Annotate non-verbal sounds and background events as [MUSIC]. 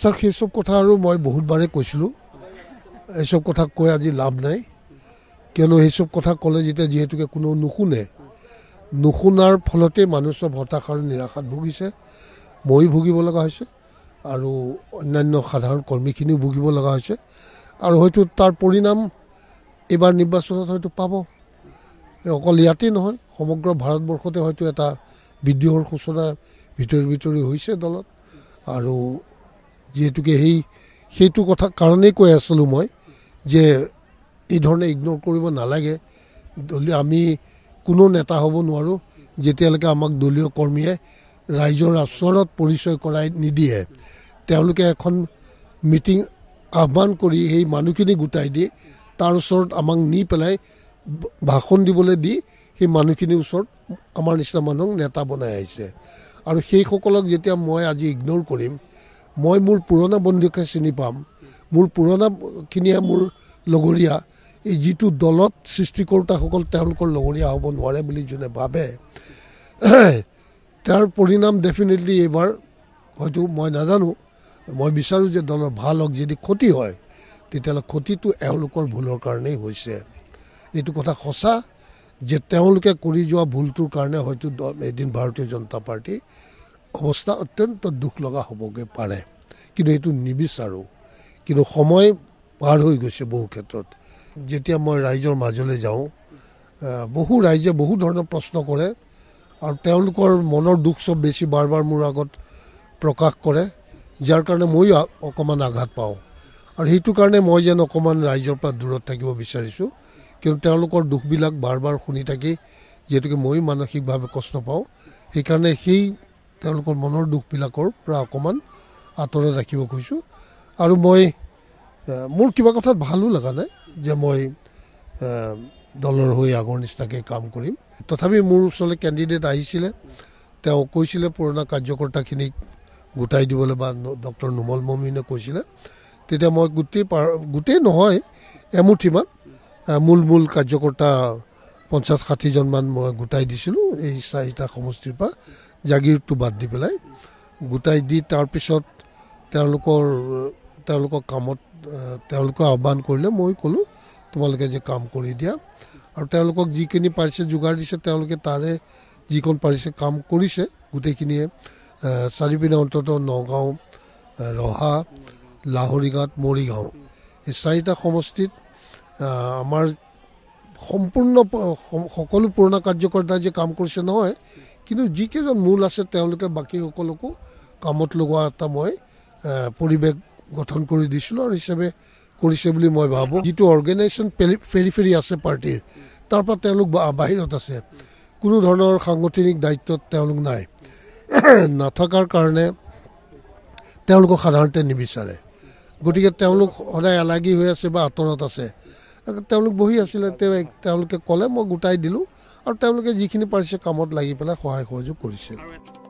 sir সেইচব কথা আৰু মই বহুতবাৰে কৈছিলোঁ এইচব কথা কৈ আজি লাভ নাই কিয়নো সেইচব কথা ক'লে যেতিয়া যিহেতুকে কোনো নুশুনে নুশুনাৰ ফলতে মানুহ চব হতাশ আৰু নিৰাশাত ভুগিছে ময়ো ভুগিব লগা হৈছে আৰু অন্যান্য সাধাৰণ কৰ্মীখিনিও ভুগিব লগা হৈছে আৰু হয়তো তাৰ পৰিণাম এইবাৰ নিৰ্বাচনত হয়তো পাব অকল ইয়াতেই নহয় সমগ্ৰ ভাৰতবৰ্ষতে হয়তো এটা বিদ্ৰোহৰ সূচনা ভিতৰি ভিতৰি হৈছে দলত আৰু যিহেতুকে সেই সেইটো কথা কাৰণেই কৈ আছিলোঁ মই যে এই ধৰণে ইগন'ৰ কৰিব নালাগে দলীয় আমি কোনো নেতা হ'ব নোৱাৰোঁ যেতিয়ালৈকে আমাক দলীয় কৰ্মীয়ে ৰাইজৰ ওচৰত পৰিচয় কৰাই নিদিয়ে তেওঁলোকে এখন মিটিং আহ্বান কৰি সেই মানুহখিনি গোটাই দি তাৰ ওচৰত আমাক নি পেলাই ভাষণ দিবলৈ দি সেই মানুহখিনিৰ ওচৰত আমাৰ নিচিনা মানুহক নেতা বনাই আহিছে আৰু সেইসকলক যেতিয়া মই আজি ইগন'ৰ কৰিম মই মোৰ পুৰণা বন্ধুকে চিনি পাম মোৰ পুৰণাখিনিয়ে মোৰ লগৰীয়া এই যিটো দলত সৃষ্টিকৰ্তাসকল তেওঁলোকৰ লগৰীয়া হ'ব নোৱাৰে বুলি যোনে ভাবে [CLEARS THROAT] তাৰ পৰিণাম ডেফিনেটলি এইবাৰ হয়তো মই নাজানো মই বিচাৰোঁ যে দলৰ ভাল হওক যদি ক্ষতি হয় তেতিয়াহ'লে ক্ষতিটো এওঁলোকৰ ভুলৰ কাৰণেই হৈছে এইটো কথা সঁচা যে তেওঁলোকে কৰি যোৱা ভুলটোৰ কাৰণে হয়তো এদিন ভাৰতীয় জনতা পাৰ্টী অৱস্থা অত্যন্ত দুখ লগা হ'বগৈ পাৰে কিন্তু এইটো নিবিচাৰোঁ কিন্তু সময় পাৰ হৈ গৈছে বহু ক্ষেত্ৰত যেতিয়া মই ৰাইজৰ মাজলৈ যাওঁ বহু ৰাইজে বহু ধৰণৰ প্ৰশ্ন কৰে আৰু তেওঁলোকৰ মনৰ দুখ চব বেছি বাৰ বাৰ মোৰ আগত প্ৰকাশ কৰে যাৰ কাৰণে ময়ো অকণমান আঘাত পাওঁ আৰু সেইটো কাৰণে মই যেন অকণমান ৰাইজৰ পৰা দূৰত থাকিব বিচাৰিছোঁ কিন্তু তেওঁলোকৰ দুখবিলাক বাৰ বাৰ শুনি থাকি যিহেতুকে ময়ো মানসিকভাৱে কষ্ট পাওঁ সেইকাৰণে সেই তেওঁলোকৰ মনৰ দুখবিলাকৰ পৰা অকণমান আঁতৰত ৰাখিব খুজিছোঁ আৰু মই মোৰ কিবা কথাত ভালো লগা নাই যে মই দলৰ হৈ আগৰ নিচিনাকৈ কাম কৰিম তথাপি মোৰ ওচৰলৈ কেণ্ডিডেট আহিছিলে তেওঁ কৈছিলে পুৰণা কাৰ্যকৰ্তাখিনিক গোটাই দিবলৈ বা ডক্টৰ নোমল মমিনে কৈছিলে তেতিয়া মই গোটেই পাৰ গোটেই নহয় এমুঠিমান মূল মূল কাৰ্যকৰ্তা পঞ্চাছ ষাঠিজনমান মই গোটাই দিছিলোঁ এই চাৰিটা সমষ্টিৰ পৰা জাগিৰটো বাদ দি পেলাই গোটাই দি তাৰপিছত তেওঁলোকৰ তেওঁলোকৰ কামত তেওঁলোকে আহ্বান কৰিলে মই ক'লোঁ তোমালোকে যে কাম কৰি দিয়া আৰু তেওঁলোকক যিখিনি পাৰিছে যোগাৰ দিছে তেওঁলোকে তাৰে যিকণ পাৰিছে কাম কৰিছে গোটেইখিনিয়ে চাৰিপিনে অন্তত নগাঁও ৰহা লাহৰিঘাট মৰিগাঁও এই চাৰিটা সমষ্টিত আমাৰ সম্পূৰ্ণ সকলো পুৰণা কাৰ্যকৰ্তাই যে কাম কৰিছে নহয় কিন্তু যিকেইজন মূল আছে তেওঁলোকে বাকীসকলকো কামত লগোৱা এটা মই পৰিৱেশ গঠন কৰি দিছিলোঁ আৰু হিচাপে কৰিছে বুলি মই ভাবোঁ যিটো অৰ্গেনাইজেশ্যন ফেৰি ফেৰি আছে পাৰ্টীৰ তাৰ পৰা তেওঁলোক বাহিৰত আছে কোনো ধৰণৰ সাংগঠনিক দায়িত্বত তেওঁলোক নাই [CLEARS THROAT] নথকাৰ কাৰণে তেওঁলোকক সাধাৰণতে নিবিচাৰে গতিকে তেওঁলোক সদায় এলাগি হৈ আছে বা আঁতৰত আছে তেওঁলোক বহি আছিলে তেওঁলোকে ক'লে মই গোটাই দিলোঁ আৰু তেওঁলোকে যিখিনি পাৰিছে কামত লাগি পেলাই সহায় সহযোগ কৰিছে